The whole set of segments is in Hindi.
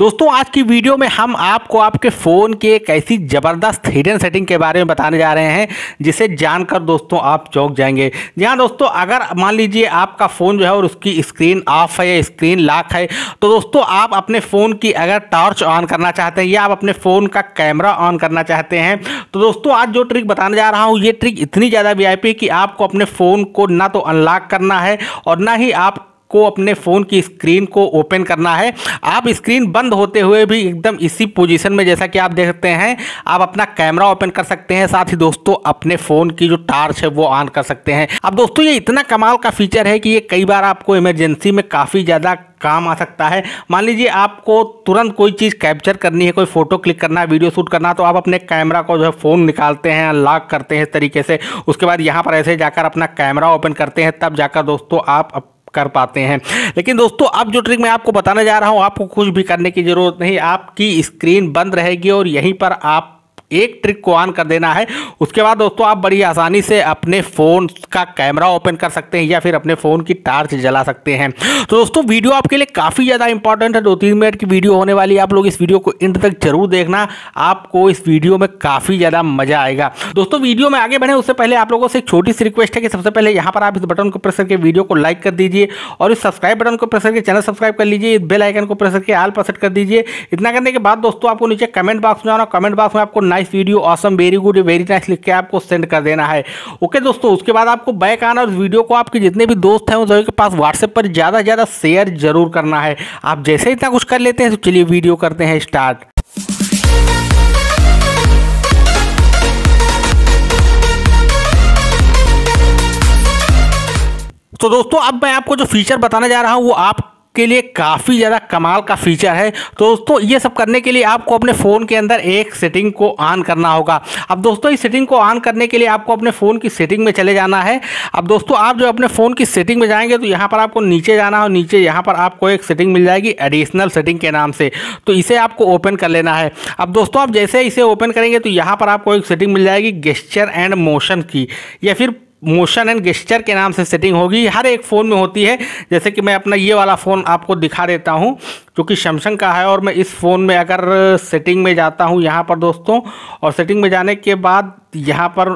दोस्तों आज की वीडियो में हम आपको आपके फ़ोन की एक ऐसी ज़बरदस्त हिडन सेटिंग के बारे में बताने जा रहे हैं जिसे जानकर दोस्तों आप चौंक जाएंगे यहाँ दोस्तों अगर मान लीजिए आपका फ़ोन जो है और उसकी स्क्रीन ऑफ है या स्क्रीन लॉक है तो दोस्तों आप अपने फ़ोन की अगर टॉर्च ऑन करना चाहते हैं या आप अपने फ़ोन का कैमरा ऑन करना चाहते हैं तो दोस्तों आज जो ट्रिक बताने जा रहा हूँ ये ट्रिक इतनी ज़्यादा वी है कि आपको अपने फ़ोन को ना तो अनलॉक करना है और ना ही आप आपको अपने फ़ोन की स्क्रीन को ओपन करना है आप स्क्रीन बंद होते हुए भी एकदम इसी पोजीशन में जैसा कि आप देख सकते हैं आप अपना कैमरा ओपन कर सकते हैं साथ ही दोस्तों अपने फ़ोन की जो टार्च है वो ऑन कर सकते हैं अब दोस्तों ये इतना कमाल का फीचर है कि ये कई बार आपको इमरजेंसी में काफ़ी ज़्यादा काम आ सकता है मान लीजिए आपको तुरंत कोई चीज़ कैप्चर करनी है कोई फ़ोटो क्लिक करना है वीडियो शूट करना है तो आप अपने कैमरा को जो है फ़ोन निकालते हैं अनलॉक करते हैं इस तरीके से उसके बाद यहाँ पर ऐसे जाकर अपना कैमरा ओपन करते हैं तब जाकर दोस्तों आप कर पाते हैं लेकिन दोस्तों अब जो ट्रिक मैं आपको बताने जा रहा हूँ आपको कुछ भी करने की ज़रूरत नहीं आपकी स्क्रीन बंद रहेगी और यहीं पर आप एक ट्रिक को ऑन कर देना है उसके बाद दोस्तों आप बड़ी आसानी से अपने फ़ोन का कैमरा ओपन कर सकते हैं या फिर अपने फ़ोन की टार्च जला सकते हैं तो दोस्तों वीडियो आपके लिए काफ़ी ज़्यादा इंपॉर्टेंट है दो तीन मिनट की वीडियो होने वाली है आप लोग इस वीडियो को इंड तक जरूर देखना आपको इस वीडियो में काफ़ी ज़्यादा मज़ा आएगा दोस्तों वीडियो में आगे बढ़े उससे पहले आप लोगों से एक छोटी सी रिक्वेस्ट है कि सबसे पहले यहाँ पर आप इस बटन को प्रेस करके वीडियो को लाइक कर दीजिए और इस सब्सक्राइब बटन को प्रेस करके चैनल सब्सक्राइब कर लीजिए इस बेल आइकन को प्रेस करके आल पर सेट कर दीजिए इतना करने के बाद दोस्तों आपको नीचे कमेंट बॉक्स में आना कमेंट बॉक्स में आपको nine nice video awesome very good very nice लिख के आपको सेंड कर देना है ओके दोस्तों उसके बाद आपको बैक आना और वीडियो को आपके जितने भी दोस्त हैं उन सभी के पास व्हाट्सएप पर ज़्यादा से ज़्यादा शेयर जरूर करना है आप जैसे इतना कुछ कर लेते हैं तो चलिए वीडियो करते हैं स्टार्ट तो दोस्तों अब मैं आपको जो फीचर बताने जा रहा हूँ वो आप के लिए काफ़ी ज़्यादा कमाल का फीचर है तो दोस्तों ये सब करने के लिए आपको अपने फ़ोन के अंदर एक सेटिंग को ऑन करना होगा अब दोस्तों इस सेटिंग को ऑन करने के लिए आपको अपने फ़ोन की सेटिंग में चले जाना है अब दोस्तों आप जो अपने फ़ोन की सेटिंग में जाएंगे तो यहाँ पर आपको नीचे जाना हो नीचे यहाँ पर आपको एक सेटिंग मिल जाएगी एडिशनल सेटिंग के नाम से तो इसे आपको ओपन कर लेना है अब दोस्तों आप जैसे इसे ओपन करेंगे तो यहाँ पर आपको एक सेटिंग मिल जाएगी गेस्चर एंड मोशन की या फिर मोशन एंड गेस्चर के नाम से सेटिंग होगी हर एक फ़ोन में होती है जैसे कि मैं अपना ये वाला फ़ोन आपको दिखा देता हूँ जो कि सैमसंग का है और मैं इस फ़ोन में अगर सेटिंग में जाता हूँ यहाँ पर दोस्तों और सेटिंग में जाने के बाद यहाँ पर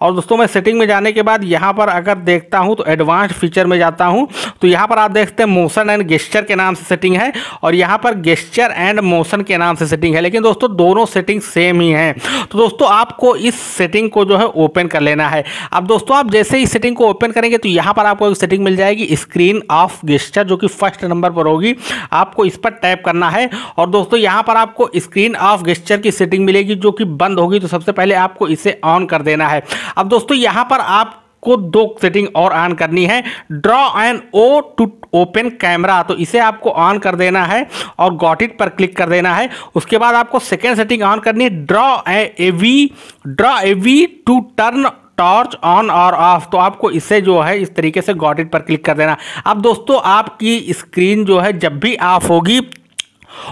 और दोस्तों मैं सेटिंग में जाने के बाद यहाँ पर अगर देखता हूँ तो एडवांस फीचर में जाता हूँ तो यहाँ पर आप देखते हैं मोशन एंड गेस्चर के नाम से सेटिंग है और यहाँ पर गेस्चर एंड मोशन के नाम से सेटिंग है लेकिन दोस्तों दोनों सेटिंग सेम ही हैं तो दोस्तों आपको इस सेटिंग को जो है ओपन कर लेना है अब दोस्तों आप जैसे ही सेटिंग को ओपन करेंगे तो यहाँ पर आपको एक सेटिंग मिल जाएगी स्क्रीन ऑफ गेस्चर जो कि फर्स्ट नंबर पर होगी आपको इस पर टैप करना है और दोस्तों यहाँ पर आपको स्क्रीन ऑफ गेस्चर की सेटिंग मिलेगी जो कि बंद होगी तो सबसे पहले आपको इसे ऑन कर देना है अब दोस्तों यहां पर आप को दो सेटिंग और ऑन करनी है draw an O to open camera तो इसे आपको ऑन कर देना है और गॉट इट पर क्लिक कर देना है उसके बाद आपको सेकेंड सेटिंग ऑन करनी है draw a V draw a V to turn torch on और ऑफ तो आपको इसे जो है इस तरीके से गॉट इट पर क्लिक कर देना अब दोस्तों आपकी स्क्रीन जो है जब भी ऑफ होगी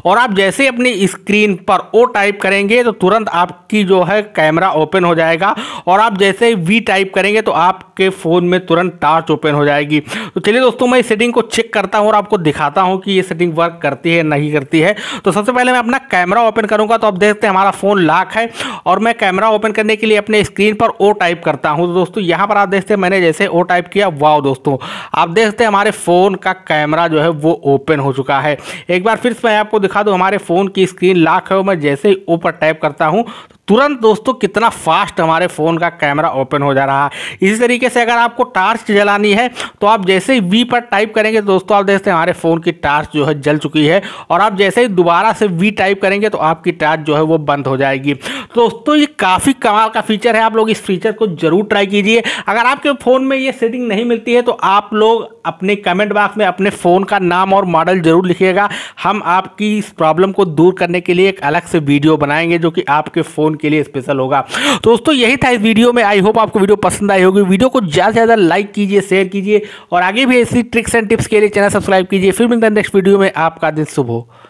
और आप जैसे अपनी स्क्रीन पर ओ टाइप करेंगे तो तुरंत आपकी जो है कैमरा ओपन हो जाएगा और आप जैसे वी टाइप करेंगे तो आपके फ़ोन में तुरंत टार्च ओपन हो जाएगी तो चलिए दोस्तों मैं इस सेटिंग को चेक करता हूँ और आपको दिखाता हूँ कि ये सेटिंग वर्क करती है नहीं करती है तो सबसे पहले मैं अपना कैमरा ओपन करूँगा तो आप देखते हैं हमारा फ़ोन लाख है और मैं कैमरा ओपन करने के लिए अपने स्क्रीन पर ओ टाइप करता हूँ तो दोस्तों यहाँ पर आप देखते हैं मैंने जैसे ओ टाइप किया वाओ दोस्तों आप देखते हैं हमारे फ़ोन का कैमरा जो है वो ओपन हो चुका है एक बार फिर मैं आपको आपको दिखा दो हमारे फ़ोन की स्क्रीन लाख है और मैं जैसे ही ऊपर टाइप करता हूं तुरंत दोस्तों कितना फास्ट हमारे फ़ोन का कैमरा ओपन हो जा रहा है इसी तरीके से अगर आपको टार्च जलानी है तो आप जैसे ही वी पर टाइप करेंगे दोस्तों आप देखते हैं हमारे फ़ोन की टार्च जो है जल चुकी है और आप जैसे ही दोबारा से वी टाइप करेंगे तो आपकी टार्च जो है वो बंद हो जाएगी दोस्तों ये काफ़ी कमाल का फीचर है आप लोग इस फीचर को ज़रूर ट्राई कीजिए अगर आपके फ़ोन में ये सेटिंग नहीं मिलती है तो आप लोग अपने कमेंट बॉक्स में अपने फ़ोन का नाम और मॉडल ज़रूर लिखिएगा हम आपकी इस प्रॉब्लम को दूर करने के लिए एक अलग से वीडियो बनाएंगे जो कि आपके फ़ोन उनके लिए स्पेशल होगा तो दोस्तों यही था इस वीडियो में आई होप आपको वीडियो पसंद आई होगी वीडियो को ज़्यादा से ज़्यादा लाइक कीजिए शेयर कीजिए और आगे भी ऐसी ट्रिक्स एंड टिप्स के लिए चैनल सब्सक्राइब कीजिए फिर मिलता है नेक्स्ट वीडियो में आपका दिन शुभ हो